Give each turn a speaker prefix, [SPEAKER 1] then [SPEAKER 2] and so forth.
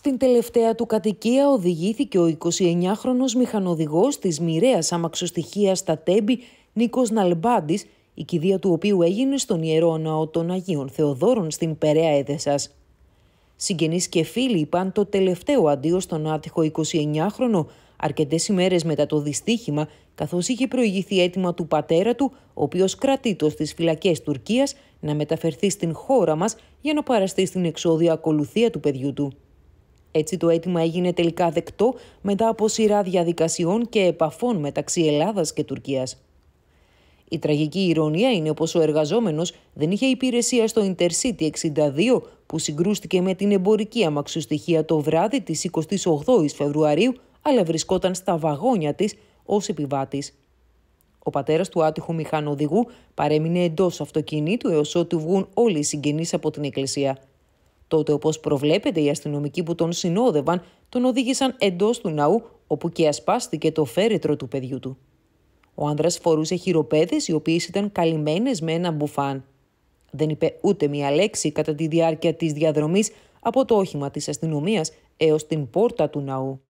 [SPEAKER 1] Στην τελευταία του κατοικία οδηγήθηκε ο 29χρονος μηχανοδηγός της μοιραίας αμαξοστοιχίας στα Τέμπη Νίκος Ναλμπάντης, η κηδεία του οποίου έγινε στον Ιερό Ναό των Αγίων Θεοδόρων στην Περαία Έδεσας. Συγγενείς και φίλοι είπαν το τελευταίο αντίο στον άτυχο 29χρονο, αρκετές ημέρες μετά το δυστύχημα, καθώς είχε προηγηθεί αίτημα του πατέρα του, ο οποίος κρατήτως στις φυλακές Τουρκίας, να μεταφερθεί στην χώρα μας για να παραστεί στην εξώδια ακολουθία του παιδιού του. Έτσι το αίτημα έγινε τελικά δεκτό μετά από σειρά διαδικασιών και επαφών μεταξύ Ελλάδας και Τουρκίας. Η τραγική ηρωνία είναι πως ο εργαζόμενος δεν είχε υπηρεσία στο Intercity 62 που συγκρούστηκε με την εμπορική αμαξιοστοιχεία το βράδυ της 28ης Φεβρουαρίου αλλά βρισκόταν στα βαγόνια της ως επιβάτης. Ο πατέρας του άτυχου μηχανοδηγού παρέμεινε εντός αυτοκινήτου έως ότου βγουν όλοι οι συγγενείς από την εκκλησία τότε όπως προβλέπεται οι αστυνομικοί που τον συνόδευαν τον οδήγησαν εντός του ναού όπου και ασπάστηκε το φέρετρο του παιδιού του. Ο άνδρας φορούσε χειροπέδες οι οποίες ήταν καλυμμένες με ένα μπουφάν. Δεν είπε ούτε μία λέξη κατά τη διάρκεια της διαδρομής από το όχημα της αστυνομίας έως την πόρτα του ναού.